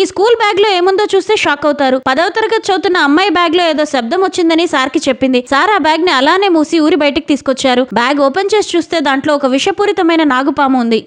ఈ school bag లో ఏముందో చూస్తే షాక్ అవుతారు పదవ తరగతి చదువుతున్న అమ్మాయి బ్యాగ్ లో ఏదో శబ్దం వచ్చిందని సార్ కి చెప్పింది సార్ ఆ బ్యాగ్ ని అలానే మూసి ఊరి బయటకు తీసుకొచ్చారు బ్యాగ్ ఓపెన్ చేసి చూస్తే దాంట్లో ఒక విషపూరితమైన నాగుపాము ఉంది